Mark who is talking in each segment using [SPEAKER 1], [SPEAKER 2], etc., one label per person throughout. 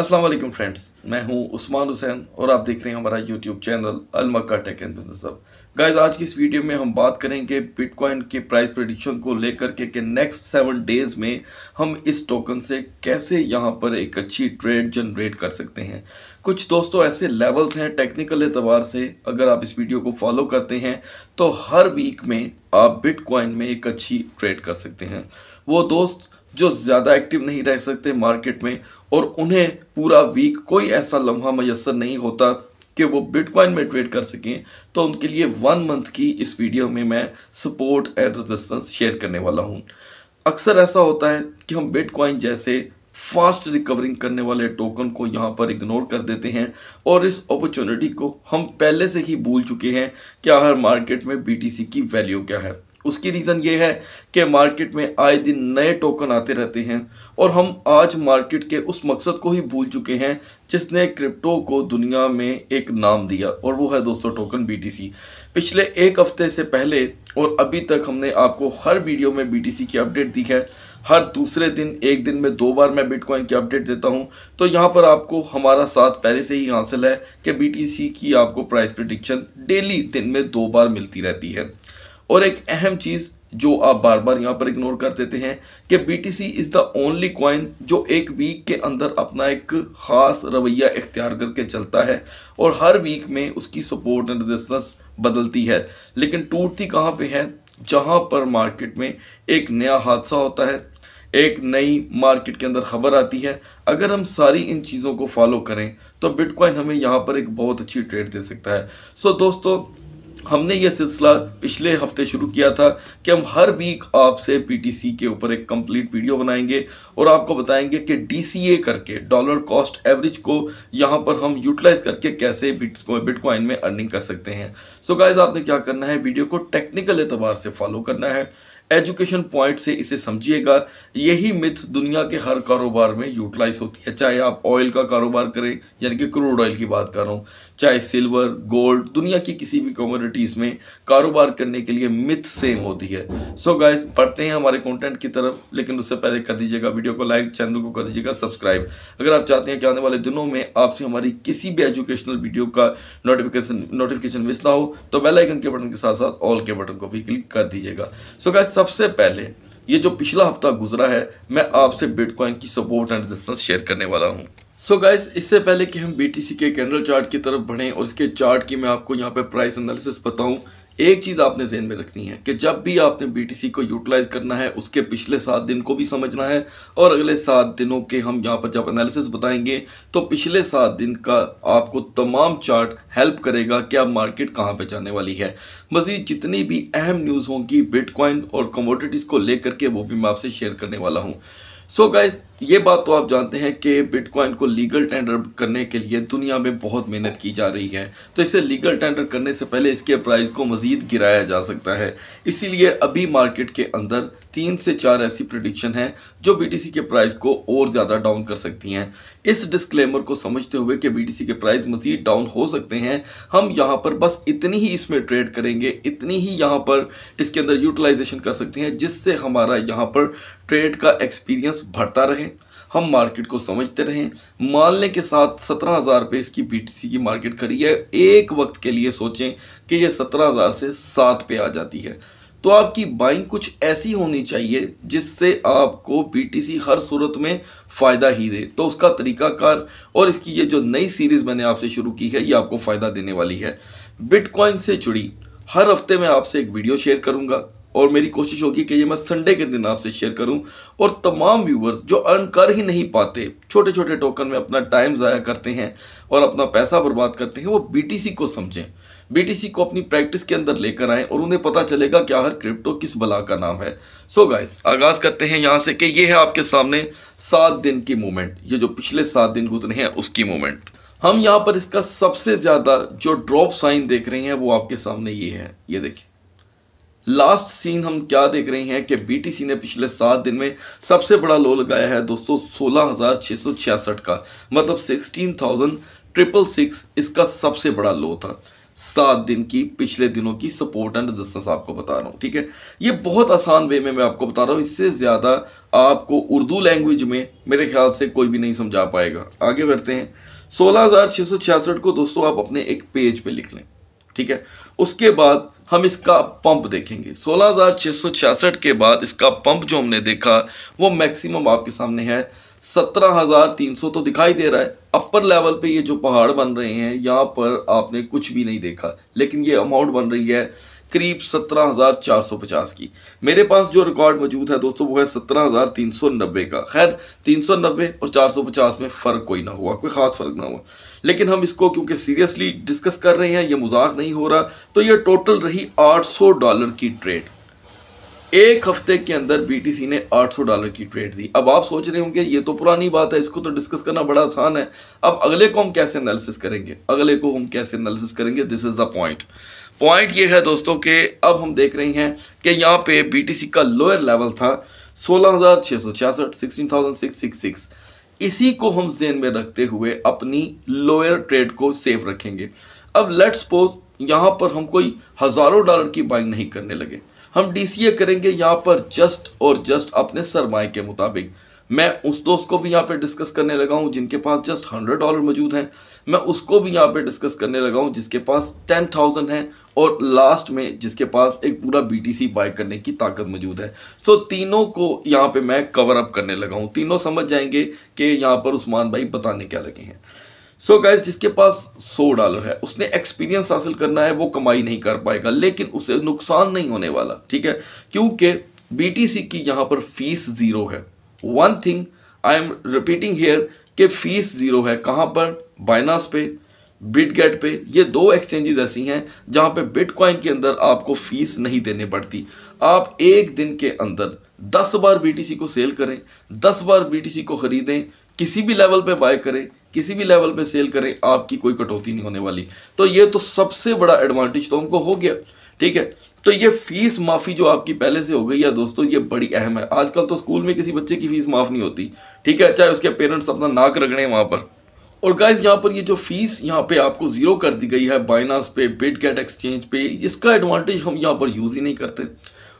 [SPEAKER 1] अस्सलाम वालेकुम फ्रेंड्स मैं हूं उस्मान हुसैन और आप देख रहे हैं हमारा यूट्यूब चैनल अलमक्का टेक एंड बिजनेस अब गाइज आज की इस वीडियो में हम बात करेंगे बिटकॉइन के प्राइस प्रडिक्शन को लेकर के कि नेक्स्ट सेवन डेज में हम इस टोकन से कैसे यहां पर एक अच्छी ट्रेड जनरेट कर सकते हैं कुछ दोस्तों ऐसे लेवल्स हैं टेक्निकल एतबार से अगर आप इस वीडियो को फॉलो करते हैं तो हर वीक में आप बिटकॉइन में एक अच्छी ट्रेड कर सकते हैं वो दोस्त जो ज़्यादा एक्टिव नहीं रह सकते मार्केट में और उन्हें पूरा वीक कोई ऐसा लम्हा मैसर नहीं होता कि वो बिटकॉइन में ट्रेड कर सकें तो उनके लिए वन मंथ की इस वीडियो में मैं सपोर्ट एंड रेजिस्टेंस शेयर करने वाला हूँ अक्सर ऐसा होता है कि हम बिटकॉइन जैसे फास्ट रिकवरिंग करने वाले टोकन को यहाँ पर इग्नोर कर देते हैं और इस अपॉर्चुनिटी को हम पहले से ही भूल चुके हैं कि हर मार्केट में बी की वैल्यू क्या है उसकी रीज़न ये है कि मार्केट में आए दिन नए टोकन आते रहते हैं और हम आज मार्केट के उस मकसद को ही भूल चुके हैं जिसने क्रिप्टो को दुनिया में एक नाम दिया और वो है दोस्तों टोकन बीटीसी पिछले एक हफ्ते से पहले और अभी तक हमने आपको हर वीडियो में बीटीसी की अपडेट दी है हर दूसरे दिन एक दिन में दो बार मैं बिटकॉइन की अपडेट देता हूँ तो यहाँ पर आपको हमारा साथ पहले से ही हासिल है कि बी की आपको प्राइस प्रडिक्शन डेली दिन में दो बार मिलती रहती है और एक अहम चीज़ जो आप बार बार यहाँ पर इग्नोर कर देते हैं कि B T C is the only coin जो एक वीक के अंदर अपना एक ख़ास रवैया इख्तियार करके चलता है और हर वीक में उसकी सपोर्ट एंड रेजिस्टेंस बदलती है लेकिन टूटती कहाँ पे है जहाँ पर मार्केट में एक नया हादसा होता है एक नई मार्केट के अंदर खबर आती है अगर हम सारी इन चीज़ों को फॉलो करें तो बिटकॉइन हमें यहाँ पर एक बहुत अच्छी ट्रेड दे सकता है सो दोस्तों हमने यह सिलसिला पिछले हफ्ते शुरू किया था कि हम हर वीक आपसे पीटीसी के ऊपर एक कंप्लीट वीडियो बनाएंगे और आपको बताएंगे कि डीसीए करके डॉलर कॉस्ट एवरेज को यहाँ पर हम यूटिलाइज करके कैसे बिटकॉइन में अर्निंग कर सकते हैं सो so गाइज आपने क्या करना है वीडियो को टेक्निकल एतबार से फॉलो करना है एजुकेशन पॉइंट से इसे समझिएगा यही मिथ दुनिया के हर कारोबार में यूटिलाइज होती है चाहे आप ऑयल का कारोबार करें यानी कि क्रूड ऑयल की बात कर रहा हूँ चाहे सिल्वर गोल्ड दुनिया की किसी भी कम्योडिटीज़ में कारोबार करने के लिए मिथ सेम होती है सो so गाइज पढ़ते हैं हमारे कंटेंट की तरफ लेकिन उससे पहले कर दीजिएगा वीडियो को लाइक चैनल को कर दीजिएगा सब्सक्राइब अगर आप चाहते हैं कि आने वाले दिनों में आपसे हमारी किसी भी एजुकेशनल वीडियो का नोटिफिकेशन नोटिफिकेशन मिस ना हो तो बेल आइकन के बटन के साथ साथ ऑल के बटन को भी क्लिक कर दीजिएगा सो so, गाइस सबसे पहले ये जो पिछला हफ्ता गुजरा है मैं आपसे बिटकॉइन की सपोर्ट एंड रेजिस्टेंस शेयर करने वाला हूँ सो गाइस इससे पहले कि हम बी के कैंडल चार्ट की तरफ बढ़ें और इसके चार्ट की मैं आपको यहाँ पे प्राइस एनालिसिस बताऊँ एक चीज़ आपने जेहन में रखनी है कि जब भी आपने बीटीसी को यूटिलाइज करना है उसके पिछले सात दिन को भी समझना है और अगले सात दिनों के हम यहाँ पर जब एनालिसिस बताएंगे तो पिछले सात दिन का आपको तमाम चार्ट हेल्प करेगा कि आप मार्केट कहाँ पर जाने वाली है मज़ीद जितनी भी अहम न्यूज़ होंगी बिटकॉइन और कमोडिटीज़ को लेकर के वो भी मैं आपसे शेयर करने वाला हूँ सो so गाइज़ ये बात तो आप जानते हैं कि बिटकॉइन को लीगल टेंडर करने के लिए दुनिया में बहुत मेहनत की जा रही है तो इसे लीगल टेंडर करने से पहले इसके प्राइस को मज़ीद गिराया जा सकता है इसीलिए अभी मार्केट के अंदर तीन से चार ऐसी प्रडिक्शन हैं जो बी के प्राइस को और ज़्यादा डाउन कर सकती हैं इस डिस्क्लेमर को समझते हुए कि बी के प्राइस मज़ीद डाउन हो सकते हैं हम यहाँ पर बस इतनी ही इसमें ट्रेड करेंगे इतनी ही यहाँ पर इसके अंदर यूटिलाइजेशन कर सकते हैं जिससे हमारा यहाँ पर ट्रेड का एक्सपीरियंस बढ़ता रहे हम मार्केट को समझते रहें मानने के साथ सत्रह हज़ार पे इसकी बीटीसी की मार्केट खड़ी है एक वक्त के लिए सोचें कि ये सत्रह हज़ार से सात पे आ जाती है तो आपकी बाइंग कुछ ऐसी होनी चाहिए जिससे आपको बीटीसी हर सूरत में फ़ायदा ही दे तो उसका तरीकाकार और इसकी ये जो नई सीरीज़ मैंने आपसे शुरू की है ये आपको फ़ायदा देने वाली है बिटकॉइन से जुड़ी हर हफ्ते मैं आपसे एक वीडियो शेयर करूंगा और मेरी कोशिश होगी कि ये मैं संडे के दिन आपसे शेयर करूं और तमाम व्यूवर्स जो अर्न कर ही नहीं पाते छोटे छोटे टोकन में अपना टाइम ज़ाया करते हैं और अपना पैसा बर्बाद करते हैं वो बी को समझें बी को अपनी प्रैक्टिस के अंदर लेकर आएँ और उन्हें पता चलेगा कि हर क्रिप्टो किस बला का नाम है सो so गाइस आगाज़ करते हैं यहाँ से कि ये है आपके सामने सात दिन की मूवमेंट ये जो पिछले सात दिन गुजरे हैं उसकी मूवमेंट हम यहाँ पर इसका सबसे ज़्यादा जो ड्रॉप साइन देख रहे हैं वो आपके सामने ये है ये देखिए लास्ट सीन हम क्या देख रहे हैं कि बीटीसी ने पिछले सात दिन में सबसे बड़ा लो लगाया है दोस्तों सोलह हज़ार सौ छियासठ का मतलब सिक्सटीन थाउजेंड ट्रिपल सिक्स इसका सबसे बड़ा लो था सात दिन की पिछले दिनों की सपोर्ट एंड रेजिस्टेंस आपको बता रहा हूँ ठीक है ये बहुत आसान वे में मैं आपको बता रहा हूँ इससे ज़्यादा आपको उर्दू लैंग्वेज में मेरे ख्याल से कोई भी नहीं समझा पाएगा आगे बढ़ते हैं सोलह हज़ार छः सौ छियासठ को दोस्तों आप अपने एक पेज पे लिख लें ठीक है उसके बाद हम इसका पंप देखेंगे सोलह के बाद इसका पंप जो हमने देखा वो मैक्सिमम आपके सामने है 17,300 तो दिखाई दे रहा है अपर लेवल पे ये जो पहाड़ बन रहे हैं यहाँ पर आपने कुछ भी नहीं देखा लेकिन ये अमाउंट बन रही है करीब 17,450 की मेरे पास जो रिकॉर्ड मौजूद है दोस्तों वो है 17,390 का खैर 390 और 450 में फ़र्क कोई ना हुआ कोई ख़ास फ़र्क ना हुआ लेकिन हम इसको क्योंकि सीरियसली डिस्कस कर रहे हैं ये मजाक नहीं हो रहा तो ये टोटल रही 800 डॉलर की ट्रेड एक हफ्ते के अंदर बीटीसी ने 800 डॉलर की ट्रेड दी अब आप सोच रहे होंगे ये तो पुरानी बात है इसको तो डिस्कस करना बड़ा आसान है अब अगले को हम कैसे एनालिसिस करेंगे अगले को हम कैसे एनालिसिस करेंगे this is the point point ये है दोस्तों कि अब हम देख रहे हैं कि यहाँ पे बीटीसी का लोअर लेवल था सोलह हज़ार छः सौ छियासठ sixteen thousand six six six इसी को हम जेन में रखते हुए अपनी लोअर ट्रेड को सेफ रखेंगे अब लेट्स सपोज यहाँ पर हम कोई हज़ारों डॉलर की बाइंग नहीं करने लगे हम डी करेंगे यहाँ पर जस्ट और जस्ट अपने सरमाए के मुताबिक मैं उस दोस्त को भी यहाँ पर डिस्कस करने लगा हूँ जिनके पास जस्ट हंड्रेड डॉलर मौजूद हैं मैं उसको भी यहाँ पे डिस्कस करने लगा हूँ जिसके पास टेन थाउजेंड है और लास्ट में जिसके पास एक पूरा बीटीसी बाय करने की ताकत मौजूद है सो तीनों को यहाँ पे मैं कवर अप करने लगा हूँ तीनों समझ जाएंगे कि यहाँ पर उस्मान भाई बताने क्या लगे हैं सो so गाइज जिसके पास सौ डॉलर है उसने एक्सपीरियंस हासिल करना है वो कमाई नहीं कर पाएगा लेकिन उसे नुकसान नहीं होने वाला ठीक है क्योंकि बीटीसी की यहाँ पर फीस ज़ीरो है one thing I am repeating here कि फीस ज़ीरो है कहाँ पर बाइनास पे बिटगेट पे ये दो एक्सचेंजेस ऐसी हैं जहाँ पे बिटकॉइन के अंदर आपको फीस नहीं देनी पड़ती आप एक दिन के अंदर दस बार बीटीसी को सेल करें दस बार बीटीसी को ख़रीदें किसी भी लेवल पे बाय करें किसी भी लेवल पे सेल करें आपकी कोई कटौती नहीं होने वाली तो ये तो सबसे बड़ा एडवांटेज तो हमको हो गया ठीक है तो ये फीस माफ़ी जो आपकी पहले से हो गई है दोस्तों ये बड़ी अहम है आजकल तो स्कूल में किसी बच्चे की फीस माफ़ नहीं होती ठीक है चाहे उसके पेरेंट्स अपना नाक रगड़े वहाँ पर और गाइज यहाँ पर ये जो फीस यहाँ पे आपको ज़ीरो कर दी गई है बाइनास पे बिट गेट एक्सचेंज पे इसका एडवांटेज हम यहाँ पर यूज़ ही नहीं करते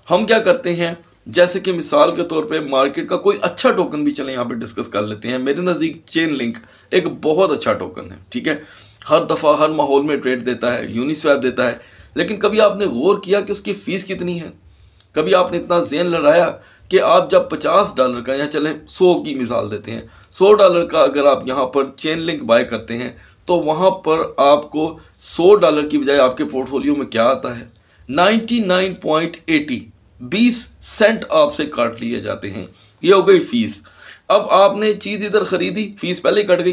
[SPEAKER 1] हम क्या करते हैं जैसे कि मिसाल के तौर पे मार्केट का कोई अच्छा टोकन भी चले यहाँ पे डिस्कस कर लेते हैं मेरे नज़दीक चेन लिंक एक बहुत अच्छा टोकन है ठीक है हर दफ़ा हर माहौल में ट्रेड देता है यूनिस्वैप देता है लेकिन कभी आपने गौर किया कि उसकी फ़ीस कितनी है कभी आपने इतना जेन लड़ाया कि आप जब पचास डॉलर का या चलें सौ की मिसाल देते हैं सौ डॉलर का अगर आप यहाँ पर चेन लिंक बाय करते हैं तो वहाँ पर आपको सौ डॉलर की बजाय आपके पोर्टफोलियो में क्या आता है नाइन्टी नाइन पॉइंट एटी बीस सेंट आपसे काट लिए जाते हैं ये हो गई फीस अब आपने चीज़ इधर खरीदी फीस पहले ही कट गई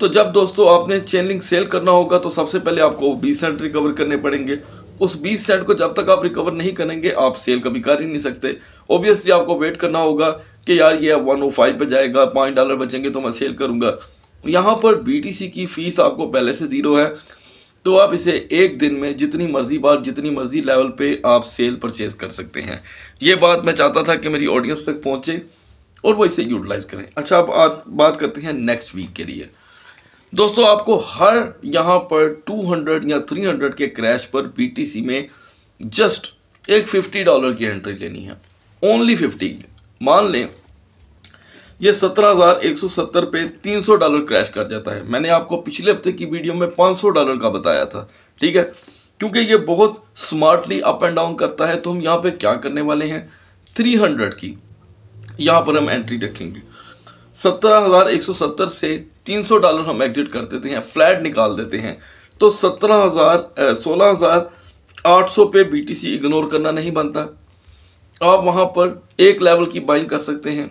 [SPEAKER 1] तो जब दोस्तों आपने चेन लिंक सेल करना होगा तो सबसे पहले आपको बीस सेंट रिकवर करने पड़ेंगे उस 20 सेंट को जब तक आप रिकवर नहीं करेंगे आप सेल कभी कर ही नहीं सकते ऑब्वियसली आपको वेट करना होगा कि यार ये वन ओ फाइव पर जाएगा पाँच डॉलर बचेंगे तो मैं सेल करूँगा यहाँ पर बी की फ़ीस आपको पहले से ज़ीरो है तो आप इसे एक दिन में जितनी मर्ज़ी बार जितनी मर्ज़ी लेवल पे आप सेल परचेज़ कर सकते हैं ये बात मैं चाहता था कि मेरी ऑडियंस तक पहुँचे और वो इसे यूटिलाइज करें अच्छा आप आप बात करते हैं नेक्स्ट वीक के लिए दोस्तों आपको हर यहाँ पर 200 या 300 के क्रैश पर बीटीसी में जस्ट एक 50 डॉलर की एंट्री लेनी है ओनली फिफ्टी मान लें ये सत्रह हज़ार एक सौ सत्तर पे तीन सौ डॉलर क्रैश कर जाता है मैंने आपको पिछले हफ्ते की वीडियो में पांच सौ डॉलर का बताया था ठीक है क्योंकि ये बहुत स्मार्टली अप एंड डाउन करता है तो हम यहाँ पे क्या करने वाले हैं थ्री हंड्रेड की यहाँ पर हम एंट्री रखेंगे सत्रह हज़ार एक सौ सत्तर से तीन सौ डॉलर हम एग्जिट कर देते हैं फ्लैट निकाल देते हैं तो सत्रह हज़ार सोलह हज़ार आठ सौ पे सी इग्नोर करना नहीं बनता आप वहाँ पर एक लेवल की बाइंग कर सकते हैं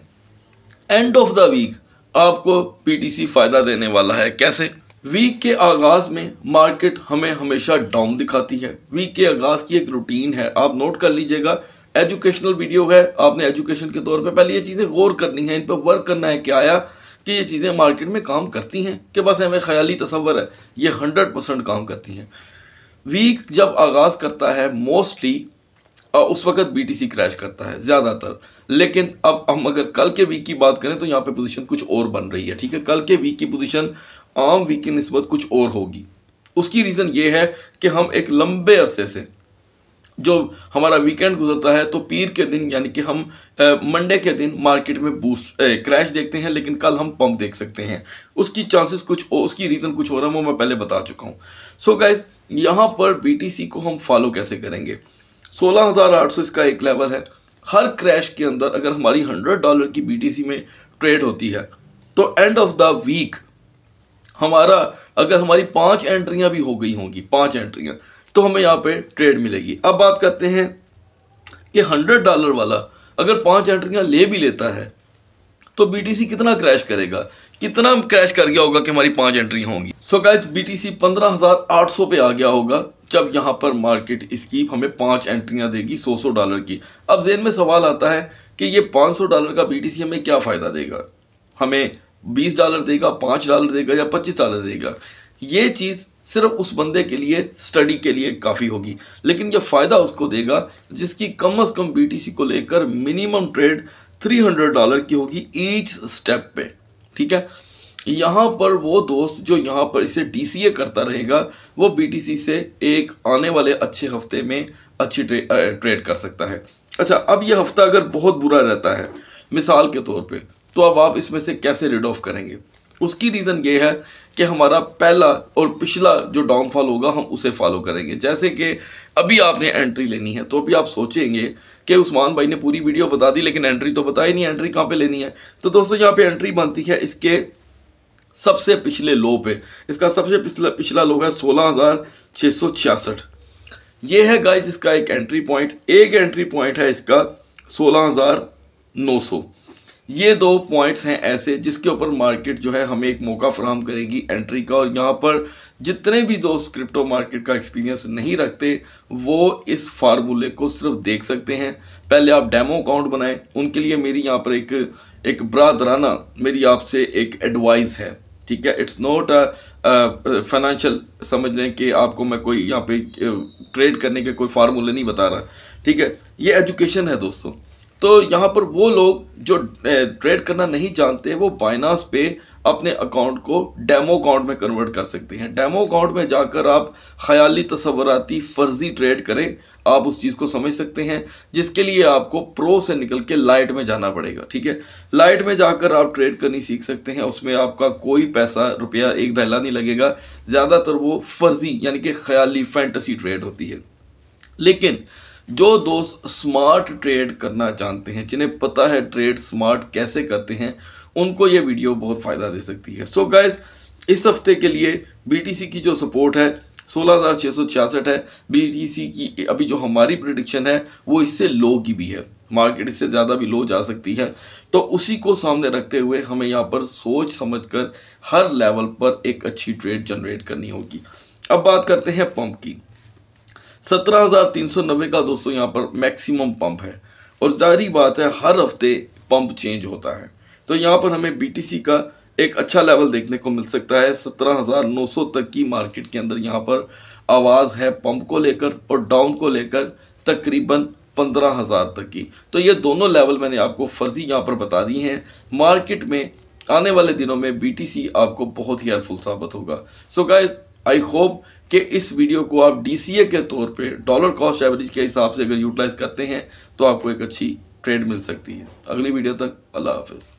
[SPEAKER 1] एंड ऑफ द वीक आपको पीटीसी फ़ायदा देने वाला है कैसे वीक के आगाज़ में मार्केट हमें हमेशा डाउन दिखाती है वीक के आगाज़ की एक रूटीन है आप नोट कर लीजिएगा एजुकेशनल वीडियो है आपने एजुकेशन के तौर पे पहले ये चीज़ें गौर करनी है इन पर वर्क करना है क्या आया कि ये चीज़ें मार्केट में काम करती हैं कि बस हमें ख्याली तस्वर है ये हंड्रेड परसेंट काम करती हैं वीक जब आगाज़ करता है मोस्टली उस वक्त बी टी सी क्रैश करता है ज़्यादातर लेकिन अब हम अगर कल के वीक की बात करें तो यहाँ पे पोजीशन कुछ और बन रही है ठीक है कल के वीक की पोजीशन आम वीक की नस्बत कुछ और होगी उसकी रीज़न ये है कि हम एक लंबे अरसे से जो हमारा वीकेंड गुजरता है तो पीर के दिन यानी कि हम मंडे के दिन मार्केट में बूस्ट क्रैश देखते हैं लेकिन कल हम पंप देख सकते हैं उसकी चांसेस कुछ और उसकी रीज़न कुछ और है वो मैं पहले बता चुका हूँ सो गाइज यहाँ पर सी को हम फॉलो कैसे करेंगे 16,800 इसका एक लेवल है हर क्रैश के अंदर अगर हमारी 100 डॉलर की बीटीसी में ट्रेड होती है तो एंड ऑफ द वीक हमारा अगर हमारी पांच एंट्रियां भी हो गई होंगी पांच एंट्रियां तो हमें यहाँ पे ट्रेड मिलेगी अब बात करते हैं कि हंड्रेड डॉलर वाला अगर पांच एंट्रियां ले भी लेता है तो बीटीसी कितना क्रैश करेगा कितना क्रैश कर गया होगा कि हमारी पांच एंट्री होंगी सो गैज बीटीसी पंद्रह हजार आठ सौ पे आ गया होगा जब यहाँ पर मार्केट इसकी हमें पांच एंट्रियां देगी सौ सौ डॉलर की अब जेन में सवाल आता है कि ये पाँच सौ डॉलर का बीटीसी हमें क्या फ़ायदा देगा हमें बीस डॉलर देगा पाँच डॉलर देगा या पच्चीस डॉलर देगा ये चीज़ सिर्फ उस बंदे के लिए स्टडी के लिए काफ़ी होगी लेकिन यह फ़ायदा उसको देगा जिसकी कम अज़ कम बी को लेकर minimum trade three hundred dollar की होगी ईच स्टेप पे ठीक है यहाँ पर वो दोस्त जो यहाँ पर इसे डी करता रहेगा वो बी से एक आने वाले अच्छे हफ्ते में अच्छी ट्रे, ट्रेड कर सकता है अच्छा अब ये हफ्ता अगर बहुत बुरा रहता है मिसाल के तौर पे तो अब आप इसमें से कैसे रिड ऑफ करेंगे उसकी रीज़न ये है कि हमारा पहला और पिछला जो डाउनफॉल होगा हम उसे फॉलो करेंगे जैसे कि अभी आपने एंट्री लेनी है तो अभी आप सोचेंगे कि उस्मान भाई ने पूरी वीडियो बता दी लेकिन एंट्री तो बताई नहीं एंट्री कहाँ पे लेनी है तो दोस्तों यहाँ पे एंट्री बनती है इसके सबसे पिछले लो पे इसका सबसे पिछला पिछला लो है सोलह ये है गाइज इसका एक एंट्री पॉइंट एक एंट्री पॉइंट है इसका सोलह ये दो पॉइंट्स हैं ऐसे जिसके ऊपर मार्केट जो है हमें एक मौका फ्राहम करेगी एंट्री का और यहाँ पर जितने भी दोस्त क्रिप्टो मार्केट का एक्सपीरियंस नहीं रखते वो इस फार्मूले को सिर्फ देख सकते हैं पहले आप डेमो अकाउंट बनाएं उनके लिए मेरी यहाँ पर एक एक बरदराना मेरी आपसे एक एडवाइस है ठीक है इट्स नॉट फाइनेंशियल समझ लें कि आपको मैं कोई यहाँ पे ट्रेड करने के कोई फार्मूले नहीं बता रहा ठीक है ये एजुकेशन है दोस्तों तो यहाँ पर वो लोग जो ट्रेड करना नहीं जानते वो बाइनास पे अपने अकाउंट को डेमो अकाउंट में कन्वर्ट कर सकते हैं डेमो अकाउंट में जाकर आप ख्याली तस्वराती फ़र्जी ट्रेड करें आप उस चीज़ को समझ सकते हैं जिसके लिए आपको प्रो से निकल के लाइट में जाना पड़ेगा ठीक है लाइट में जाकर आप ट्रेड करनी सीख सकते हैं उसमें आपका कोई पैसा रुपया एक दहला नहीं लगेगा ज़्यादातर वो फ़र्जी यानी कि ख्याली फैंटसी ट्रेड होती है लेकिन जो दोस्त स्मार्ट ट्रेड करना चाहते हैं जिन्हें पता है ट्रेड स्मार्ट कैसे करते हैं उनको ये वीडियो बहुत फ़ायदा दे सकती है सो so गाइज इस हफ्ते के लिए बीटीसी की जो सपोर्ट है 16,666 है बीटीसी की अभी जो हमारी प्रिडिक्शन है वो इससे लो की भी है मार्केट इससे ज़्यादा भी लो जा सकती है तो उसी को सामने रखते हुए हमें यहाँ पर सोच समझकर हर लेवल पर एक अच्छी ट्रेड जनरेट करनी होगी अब बात करते हैं पंप की सत्रह हज़ार तीन सौ नब्बे का दोस्तों यहाँ पर मैक्सिमम पंप है और जारी बात है हर हफ्ते पंप चेंज होता है तो यहाँ पर हमें बी का एक अच्छा लेवल देखने को मिल सकता है सत्रह हज़ार नौ सौ तक की मार्केट के अंदर यहाँ पर आवाज़ है पंप को लेकर और डाउन को लेकर तकरीबन पंद्रह हज़ार तक की तो ये दोनों लेवल मैंने आपको फर्जी यहाँ पर बता दी हैं मार्केट में आने वाले दिनों में बी आपको बहुत ही हेल्पफुल साबित होगा so so guys I hope कि इस वीडियो को आप डी के तौर पे डॉलर कॉस्ट एवरेज के हिसाब से अगर यूटिलाइज करते हैं तो आपको एक अच्छी ट्रेड मिल सकती है अगली वीडियो तक अल्लाह हाफिज़